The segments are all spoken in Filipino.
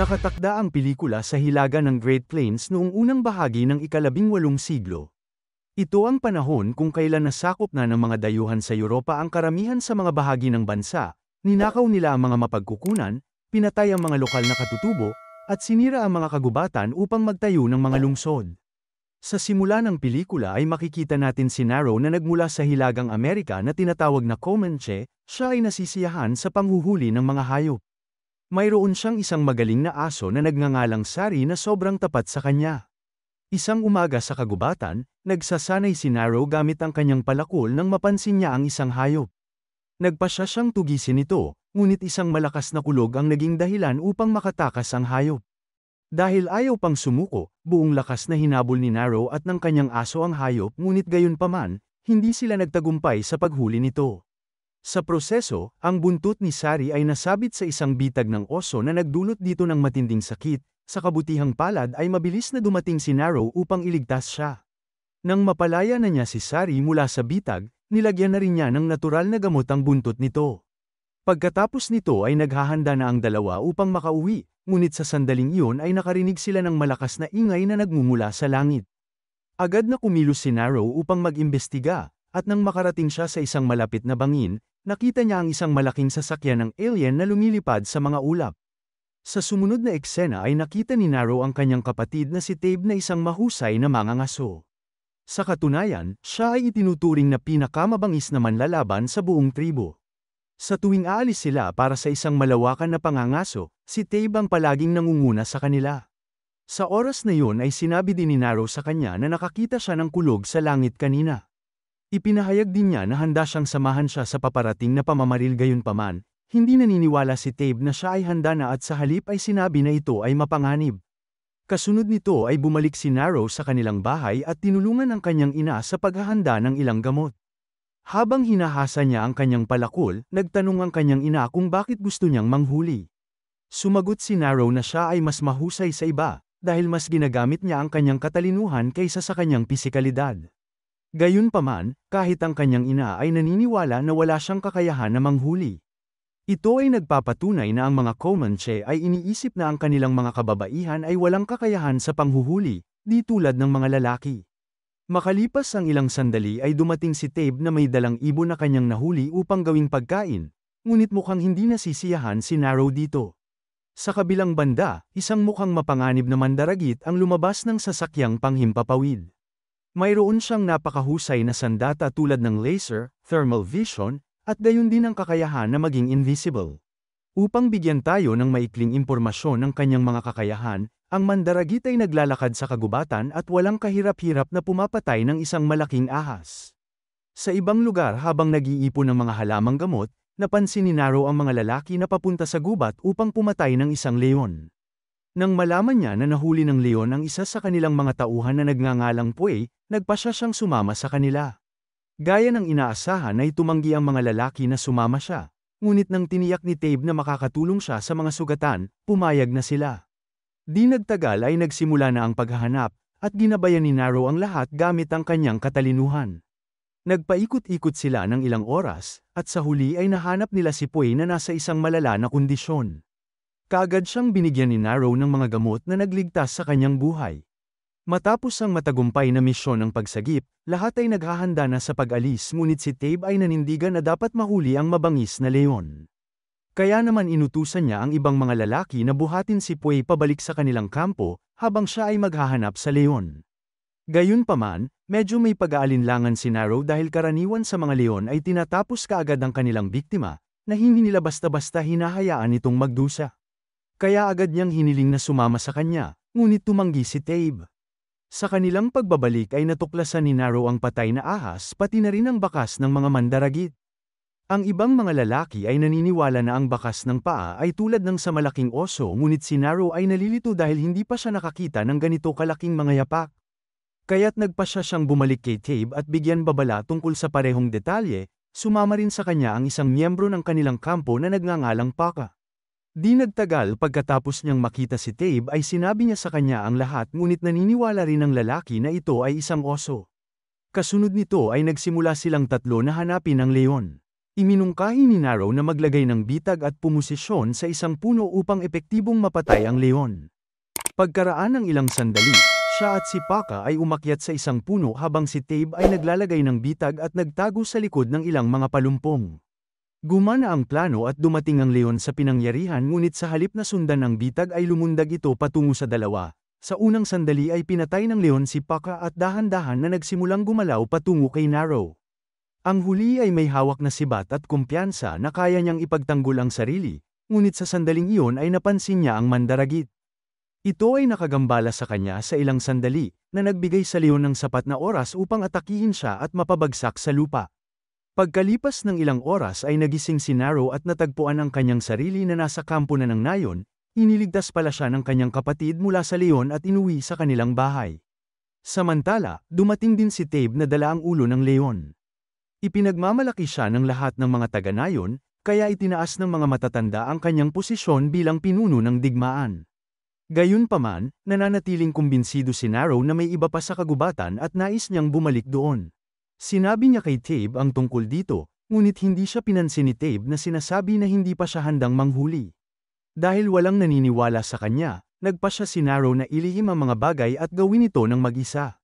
Nakatakda ang pelikula sa hilaga ng Great Plains noong unang bahagi ng ikalabing walong siglo. Ito ang panahon kung kailan nasakop na ng mga dayuhan sa Europa ang karamihan sa mga bahagi ng bansa, ninakaw nila ang mga mapagkukunan, pinatay ang mga lokal na katutubo, at sinira ang mga kagubatan upang magtayo ng mga lungsod. Sa simula ng pelikula ay makikita natin si Narrow na nagmula sa Hilagang Amerika na tinatawag na Comanche, siya ay nasisiyahan sa panghuhuli ng mga hayop. Mayroon siyang isang magaling na aso na nagngangalang Sari na sobrang tapat sa kanya. Isang umaga sa kagubatan, nagsasanay si Naro gamit ang kanyang palakol nang mapansin niya ang isang hayop. Nagpasya siyang tugisin ito, ngunit isang malakas na kulog ang naging dahilan upang makatakas ang hayop. Dahil ayaw pang sumuko, buong lakas na hinabol ni Naro at ng kanyang aso ang hayop ngunit gayon paman, hindi sila nagtagumpay sa paghuli nito. Sa proseso, ang buntot ni Sari ay nasabit sa isang bitag ng oso na nagdulot dito ng matinding sakit, sa kabutihang palad ay mabilis na dumating si Narrow upang iligtas siya. Nang mapalaya na niya si Sari mula sa bitag, nilagyan na rin niya ng natural na gamot ang buntot nito. Pagkatapos nito ay naghahanda na ang dalawa upang makauwi, ngunit sa sandaling iyon ay nakarinig sila ng malakas na ingay na nagmumula sa langit. Agad na kumilos si Narrow upang mag-imbestiga, at nang makarating siya sa isang malapit na bangin, nakita niya ang isang malaking sasakyan ng alien na lumilipad sa mga ulap. Sa sumunod na eksena ay nakita ni Naro ang kanyang kapatid na si Tabe na isang mahusay na mangangaso. Sa katunayan, siya ay itinuturing na pinakamabangis na manlalaban sa buong tribo. Sa tuwing aalis sila para sa isang malawakan na pangangaso, si Tabe ang palaging nangunguna sa kanila. Sa oras na yun ay sinabi din ni Naro sa kanya na nakakita siya ng kulog sa langit kanina. Ipinahayag din niya na handa siyang samahan siya sa paparating na pamamaril gayunpaman, hindi naniniwala si Tabe na siya ay handa na at sa halip ay sinabi na ito ay mapanganib. Kasunod nito ay bumalik si Narrow sa kanilang bahay at tinulungan ang kanyang ina sa paghahanda ng ilang gamot. Habang hinahasa niya ang kanyang palakol, nagtanong ang kanyang ina kung bakit gusto niyang manghuli. Sumagot si Narrow na siya ay mas mahusay sa iba, dahil mas ginagamit niya ang kanyang katalinuhan kaysa sa kanyang pisikalidad. Gayunpaman, kahit ang kanyang ina ay naniniwala na wala siyang kakayahan na manghuli. Ito ay nagpapatunay na ang mga Comanche ay iniisip na ang kanilang mga kababaihan ay walang kakayahan sa panghuhuli, di tulad ng mga lalaki. Makalipas ang ilang sandali ay dumating si Tabe na may dalang ibon na kanyang nahuli upang gawing pagkain, ngunit mukhang hindi nasisiyahan si Narrow dito. Sa kabilang banda, isang mukhang mapanganib na mandaragit ang lumabas ng sasakyang panghimpapawid. Mayroon siyang napakahusay na sandata tulad ng laser, thermal vision, at gayon din ang kakayahan na maging invisible. Upang bigyan tayo ng maikling impormasyon ng kanyang mga kakayahan, ang mandaragit ay naglalakad sa kagubatan at walang kahirap-hirap na pumapatay ng isang malaking ahas. Sa ibang lugar habang nag-iipon ng mga halamang gamot, napansin ni Naro ang mga lalaki na papunta sa gubat upang pumatay ng isang leon. Nang malaman niya na nahuli ng leon ang isa sa kanilang mga tauhan na nagngangalang Puey, nagpasya siyang sumama sa kanila. Gaya ng inaasahan ay tumanggi ang mga lalaki na sumama siya. Ngunit nang tiniyak ni Tabe na makakatulong siya sa mga sugatan, pumayag na sila. Di nagtagal ay nagsimula na ang paghahanap, at ginabayan ni Naro ang lahat gamit ang kanyang katalinuhan. Nagpaikot-ikot sila ng ilang oras, at sa huli ay nahanap nila si Puey na nasa isang malala na kondisyon. Kagad siyang binigyan ni Narrow ng mga gamot na nagligtas sa kanyang buhay. Matapos ang matagumpay na misyon ng pagsagip, lahat ay naghahanda na sa pag-alis ngunit si Tabe ay nanindigan na dapat mahuli ang mabangis na leon. Kaya naman inutusan niya ang ibang mga lalaki na buhatin si Puey pabalik sa kanilang kampo habang siya ay maghahanap sa leon. Gayunpaman, medyo may pag-aalinlangan si Narrow dahil karaniwan sa mga leon ay tinatapos kaagad ang kanilang biktima na hindi nila basta-basta hinahayaan itong magdusa. Kaya agad niyang hiniling na sumama sa kanya, ngunit tumanggi si Tabe. Sa kanilang pagbabalik ay natuklasan ni Naro ang patay na ahas pati na rin ang bakas ng mga mandaragit. Ang ibang mga lalaki ay naniniwala na ang bakas ng paa ay tulad ng sa malaking oso ngunit si Naro ay nalilito dahil hindi pa siya nakakita ng ganito kalaking mga yapak. Kaya't nagpa siya siyang bumalik kay Tabe at bigyan babala tungkol sa parehong detalye, sumama rin sa kanya ang isang miyembro ng kanilang kampo na nagngangalang Paka. Di nagtagal pagkatapos niyang makita si Tabe ay sinabi niya sa kanya ang lahat ngunit naniniwala rin ang lalaki na ito ay isang oso. Kasunod nito ay nagsimula silang tatlo na hanapin ang leon. Iminungkahi ni Narrow na maglagay ng bitag at pumosisyon sa isang puno upang epektibong mapatay ang leon. Pagkaraan ng ilang sandali, siya at si Paka ay umakyat sa isang puno habang si Tabe ay naglalagay ng bitag at nagtago sa likod ng ilang mga palumpong. Gumana ang plano at dumating ang leon sa pinangyarihan ngunit sa halip na sundan ang bitag ay lumundag ito patungo sa dalawa. Sa unang sandali ay pinatay ng leon si Paka at dahan-dahan na nagsimulang gumalaw patungo kay Narrow. Ang huli ay may hawak na sibat at kumpiyansa na kaya niyang ipagtanggol ang sarili, ngunit sa sandaling iyon ay napansin niya ang mandaragit. Ito ay nakagambala sa kanya sa ilang sandali, na nagbigay sa leon ng sapat na oras upang atakihin siya at mapabagsak sa lupa. Pagkalipas ng ilang oras ay nagising si Naro at natagpuan ang kanyang sarili na nasa kampo na ng Nayon, iniligtas pala siya ng kanyang kapatid mula sa leon at inuwi sa kanilang bahay. Samantala, dumating din si Tabe na dala ang ulo ng leon. Ipinagmamalaki siya ng lahat ng mga taga-Nayon, kaya itinaas ng mga matatanda ang kanyang posisyon bilang pinuno ng digmaan. Gayunpaman, nananatiling kumbinsido si Naro na may iba pa sa kagubatan at nais niyang bumalik doon. Sinabi niya kay Tabe ang tungkol dito, ngunit hindi siya pinansin ni Tabe na sinasabi na hindi pa siya handang manghuli. Dahil walang naniniwala sa kanya, nagpa siya si Naro na ilihim ang mga bagay at gawin ito ng mag-isa.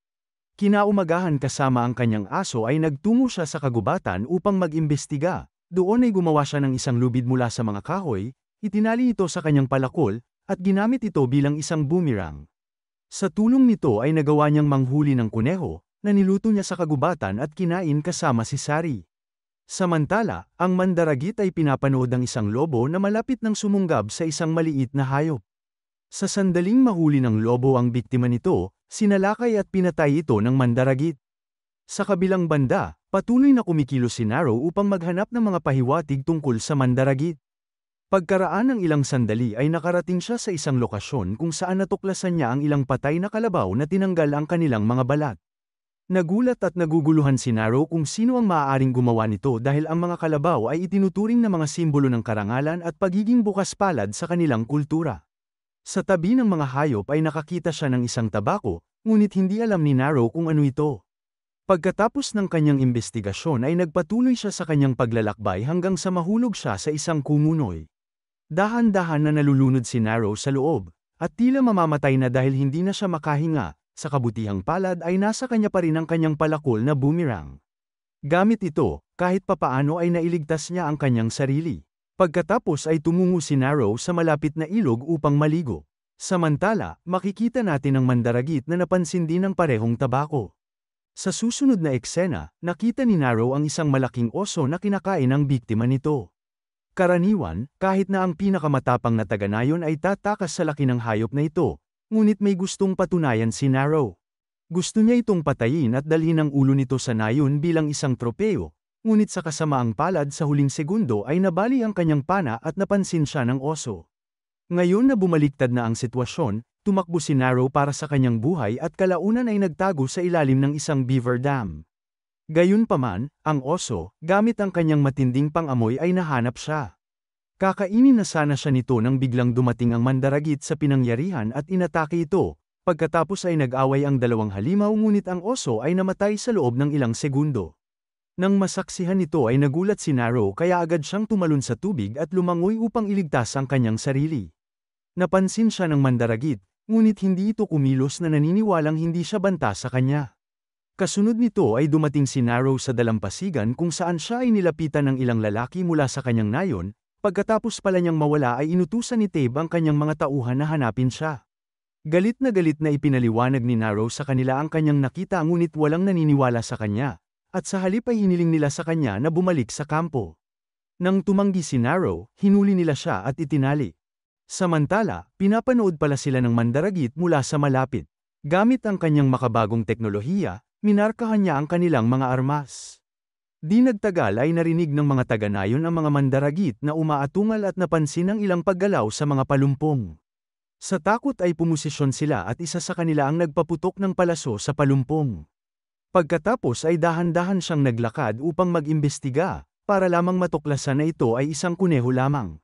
Kinaumagahan kasama ang kanyang aso ay nagtungo siya sa kagubatan upang mag-imbestiga. Doon ay gumawa siya ng isang lubid mula sa mga kahoy, itinali ito sa kanyang palakol, at ginamit ito bilang isang boomerang. Sa tulong nito ay nagawa niyang manghuli ng kuneho, na niluto niya sa kagubatan at kinain kasama si Sari. Samantala, ang mandaragit ay pinapanood ang isang lobo na malapit ng sumunggab sa isang maliit na hayop. Sa sandaling mahuli ng lobo ang biktima nito, sinalakay at pinatay ito ng mandaragit. Sa kabilang banda, patuloy na kumikilos si Naro upang maghanap ng mga pahiwatig tungkol sa mandaragit. Pagkaraan ng ilang sandali ay nakarating siya sa isang lokasyon kung saan natuklasan niya ang ilang patay na kalabaw na tinanggal ang kanilang mga balat. Nagulat at naguguluhan si Naro kung sino ang maaaring gumawa nito dahil ang mga kalabaw ay itinuturing na mga simbolo ng karangalan at pagiging bukas palad sa kanilang kultura. Sa tabi ng mga hayop ay nakakita siya ng isang tabako, ngunit hindi alam ni Naro kung ano ito. Pagkatapos ng kanyang investigasyon ay nagpatuloy siya sa kanyang paglalakbay hanggang sa mahulog siya sa isang kumunoy. Dahan-dahan na nalulunod si Naro sa loob, at tila mamamatay na dahil hindi na siya makahinga, sa kabutihang palad ay nasa kanya pa rin ang kanyang palakol na boomerang. Gamit ito, kahit papaano ay nailigtas niya ang kanyang sarili. Pagkatapos ay tumungo si Narrow sa malapit na ilog upang maligo. Samantala, makikita natin ang mandaragit na napansin din ng parehong tabako. Sa susunod na eksena, nakita ni Narrow ang isang malaking oso na kinakain ang biktima nito. Karaniwan, kahit na ang pinakamatapang na taganayon ay tatakas sa laki ng hayop na ito, Ngunit may gustong patunayan si Narrow. Gusto niya itong patayin at dalhin ang ulo nito sa nayon bilang isang tropeo, ngunit sa kasamaang palad sa huling segundo ay nabali ang kanyang pana at napansin siya ng oso. Ngayon na bumaliktad na ang sitwasyon, tumakbo si Narrow para sa kanyang buhay at kalaunan ay nagtago sa ilalim ng isang beaver dam. Gayunpaman, ang oso, gamit ang kanyang matinding pangamoy ay nahanap siya. Kakainin na sana siya nito nang biglang dumating ang mandaragit sa pinangyarihan at inatake ito, pagkatapos ay nag-away ang dalawang halimaw ngunit ang oso ay namatay sa loob ng ilang segundo. Nang masaksihan nito ay nagulat si Naro kaya agad siyang tumalon sa tubig at lumangoy upang iligtas ang kanyang sarili. Napansin siya ng mandaragit, ngunit hindi ito kumilos na naniniwalang hindi siya banta sa kanya. Kasunod nito ay dumating si Naro sa dalampasigan kung saan siya ay nilapitan ng ilang lalaki mula sa kanyang nayon, Pagkatapos pala niyang mawala ay inutusan ni Tabe ang kanyang mga tauhan na hanapin siya. Galit na galit na ipinaliwanag ni Narrow sa kanila ang kanyang nakita ngunit walang naniniwala sa kanya, at sa halip ay hiniling nila sa kanya na bumalik sa kampo. Nang tumanggi si Narrow, hinuli nila siya at itinali. Samantala, pinapanood pala sila ng mandaragit mula sa malapit. Gamit ang kanyang makabagong teknolohiya, minarkahan niya ang kanilang mga armas. Di nagtagal ay narinig ng mga taganayon ang mga mandaragit na umaatungal at napansin ang ilang paggalaw sa mga palumpong. Sa takot ay pumosisyon sila at isa sa kanila ang nagpaputok ng palaso sa palumpong. Pagkatapos ay dahan-dahan siyang naglakad upang mag-imbestiga, para lamang matuklasan na ito ay isang kuneho lamang.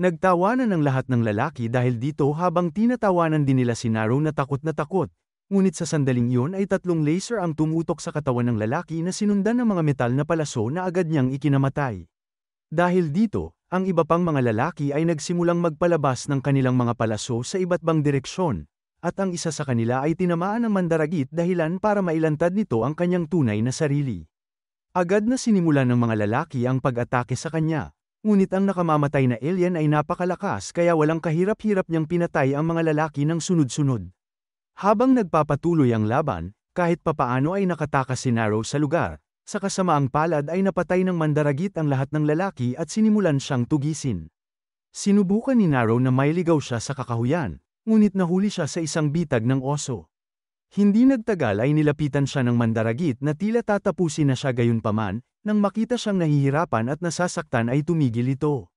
Nagtawanan ng lahat ng lalaki dahil dito habang tinatawanan din nila si Naro na takot na takot, ngunit sa sandaling iyon ay tatlong laser ang tumutok sa katawan ng lalaki na sinundan ng mga metal na palaso na agad niyang ikinamatay. Dahil dito, ang iba pang mga lalaki ay nagsimulang magpalabas ng kanilang mga palaso sa iba't ibang direksyon, at ang isa sa kanila ay tinamaan ng mandaragit dahilan para mailantad nito ang kanyang tunay na sarili. Agad na sinimula ng mga lalaki ang pag-atake sa kanya, ngunit ang nakamamatay na alien ay napakalakas kaya walang kahirap-hirap niyang pinatay ang mga lalaki ng sunod-sunod. Habang nagpapatuloy ang laban, kahit papaano ay nakatakas si Narrow sa lugar, sa kasamaang palad ay napatay ng mandaragit ang lahat ng lalaki at sinimulan siyang tugisin. Sinubukan ni Narrow na mailigaw siya sa kakahuyan, ngunit nahuli siya sa isang bitag ng oso. Hindi nagtagal ay nilapitan siya ng mandaragit na tila tatapusin na siya gayunpaman, nang makita siyang nahihirapan at nasasaktan ay tumigil ito.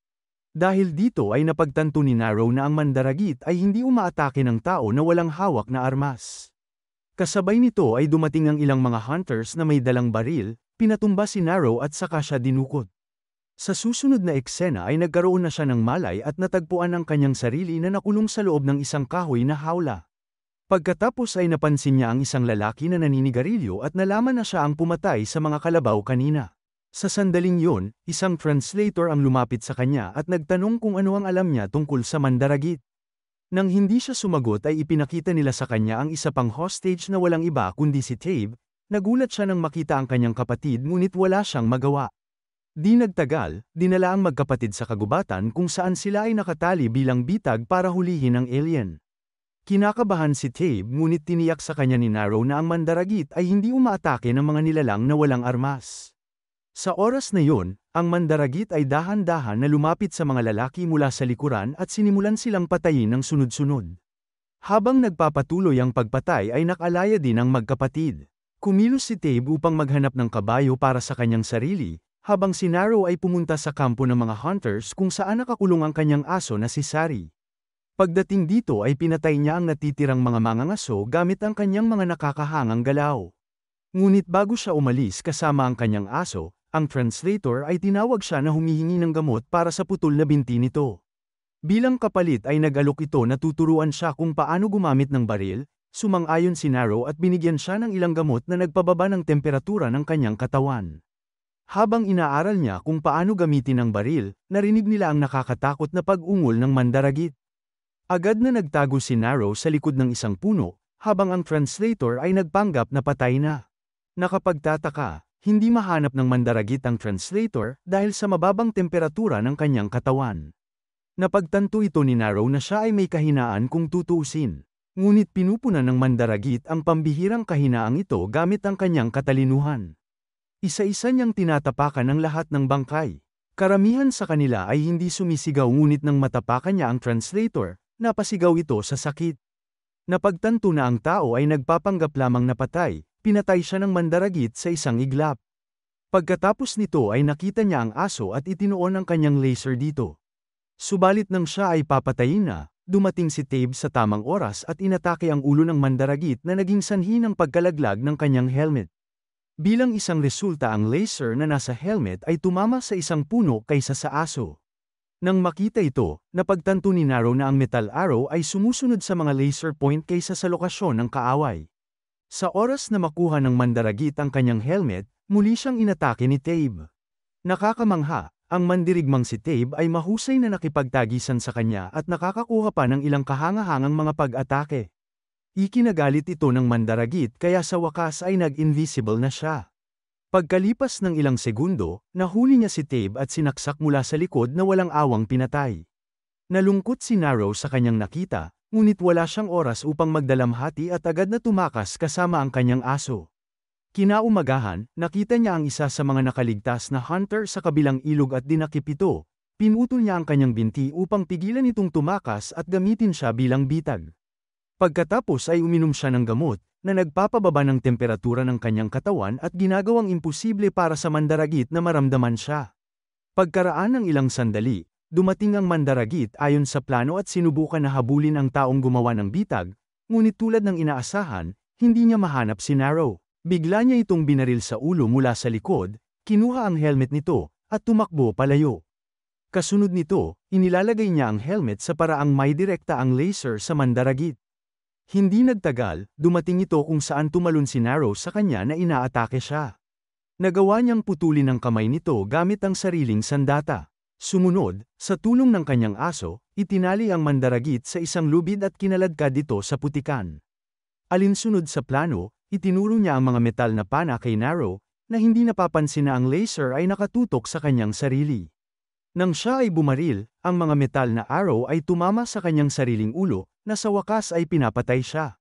Dahil dito ay napagtanto ni Narrow na ang mandaragit ay hindi umaatake ng tao na walang hawak na armas. Kasabay nito ay dumating ang ilang mga hunters na may dalang baril, pinatumba si Narrow at saka siya dinukot. Sa susunod na eksena ay nagkaroon na siya ng malay at natagpuan ang kanyang sarili na nakulong sa loob ng isang kahoy na hawla. Pagkatapos ay napansin niya ang isang lalaki na naninigarilyo at nalaman na siya ang pumatay sa mga kalabaw kanina. Sa sandaling yun, isang translator ang lumapit sa kanya at nagtanong kung ano ang alam niya tungkol sa mandaragit. Nang hindi siya sumagot ay ipinakita nila sa kanya ang isa pang hostage na walang iba kundi si Tabe, nagulat siya nang makita ang kanyang kapatid ngunit wala siyang magawa. Di nagtagal, dinala ang magkapatid sa kagubatan kung saan sila ay nakatali bilang bitag para hulihin ang alien. Kinakabahan si Tabe ngunit tiniyak sa kanya ni Naro na ang mandaragit ay hindi umaatake ng mga nilalang na walang armas. Sa oras na yun, ang mandaragit ay dahan-dahan na lumapit sa mga lalaki mula sa likuran at sinimulan silang patayin ng sunod-sunod. Habang nagpapatuloy ang pagpatay ay nakalaya din ang magkapatid. Kumilos si Tabe upang maghanap ng kabayo para sa kanyang sarili, habang si Naro ay pumunta sa kampo ng mga hunters kung saan nakakulong ang kanyang aso na si Sari. Pagdating dito ay pinatay niya ang natitirang mga mangangaso gamit ang kanyang mga nakakahangang galaw. Ngunit bago siya umalis kasama ang kanyang aso, ang translator ay tinawag siya na humihingi ng gamot para sa putol na binti nito. Bilang kapalit ay nagalok ito na tuturuan siya kung paano gumamit ng baril, sumang-ayon si Naro at binigyan siya ng ilang gamot na nagpababa ng temperatura ng kanyang katawan. Habang inaaral niya kung paano gamitin ang baril, narinig nila ang nakakatakot na pag-ungol ng mandaragit. Agad na nagtago si Naro sa likod ng isang puno, habang ang translator ay nagpanggap na patay na. Nakapagtataka, hindi mahanap ng mandaragit ang translator dahil sa mababang temperatura ng kanyang katawan. Napagtanto ito ni Naro na siya ay may kahinaan kung tutuusin. Ngunit pinupunan ng mandaragit ang pambihirang kahinaang ito gamit ang kanyang katalinuhan. Isa-isa niyang tinatapakan ang lahat ng bangkay. Karamihan sa kanila ay hindi sumisigaw ngunit nang matapakan niya ang translator, napasigaw ito sa sakit. Napagtanto na ang tao ay nagpapanggap lamang na patay, pinatay siya ng mandaragit sa isang iglap. Pagkatapos nito ay nakita niya ang aso at itinoon ang kanyang laser dito. Subalit nang siya ay papatayin na, dumating si Tabe sa tamang oras at inatake ang ulo ng mandaragit na naging sanhi ng pagkalaglag ng kanyang helmet. Bilang isang resulta ang laser na nasa helmet ay tumama sa isang puno kaysa sa aso. Nang makita ito, napagtanto ni Naro na ang metal arrow ay sumusunod sa mga laser point kaysa sa lokasyon ng kaaway. Sa oras na makuha ng mandaragit ang kanyang helmet, muli siyang inatake ni Tabe. Nakakamangha, ang mandirigmang si Tabe ay mahusay na nakipagtagisan sa kanya at nakakakuha pa ng ilang kahangahangang mga pag-atake. Ikinagalit ito ng mandaragit kaya sa wakas ay nag-invisible na siya. Pagkalipas ng ilang segundo, nahuli niya si Tabe at sinaksak mula sa likod na walang awang pinatay. Nalungkot si Narrow sa kanyang nakita, Ngunit wala siyang oras upang magdalamhati at agad na tumakas kasama ang kanyang aso. Kinaumagahan, nakita niya ang isa sa mga nakaligtas na hunter sa kabilang ilog at dinakip ito. Pinutol niya ang kanyang binti upang pigilan itong tumakas at gamitin siya bilang bitag. Pagkatapos ay uminom siya ng gamot, na nagpapababa ng temperatura ng kanyang katawan at ginagawang imposible para sa mandaragit na maramdaman siya. Pagkaraan ng ilang sandali, Dumating ang Mandaragit ayon sa plano at sinubukan na habulin ang taong gumawa ng bitag, ngunit tulad ng inaasahan, hindi niya mahanap si Narrow. Bigla niya itong binaril sa ulo mula sa likod, kinuha ang helmet nito, at tumakbo palayo. Kasunod nito, inilalagay niya ang helmet sa paraang may direkta ang laser sa Mandaragit. Hindi nagtagal, dumating ito kung saan tumalon si Narrow sa kanya na inaatake siya. Nagawa niyang putulin ang kamay nito gamit ang sariling sandata. Sumunod, sa tulong ng kanyang aso, itinali ang mandaragit sa isang lubid at kinaladkad dito sa putikan. Alinsunod sa plano, itinuro niya ang mga metal na pana kay Naro, na hindi napapansin na ang laser ay nakatutok sa kanyang sarili. Nang siya ay bumaril, ang mga metal na arrow ay tumama sa kanyang sariling ulo, na sa wakas ay pinapatay siya.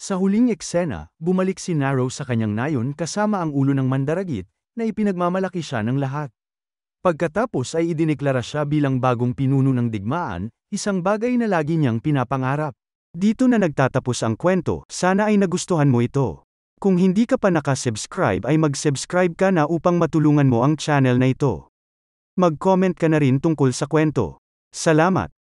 Sa huling eksena, bumalik si Naro sa kanyang nayon kasama ang ulo ng mandaragit, na ipinagmamalaki siya ng lahat. Pagkatapos ay idineklara siya bilang bagong pinuno ng digmaan, isang bagay na lagi niyang pinapangarap. Dito na nagtatapos ang kwento, sana ay nagustuhan mo ito. Kung hindi ka pa nakasubscribe ay mag-subscribe ka na upang matulungan mo ang channel na ito. Mag-comment ka na rin tungkol sa kwento. Salamat!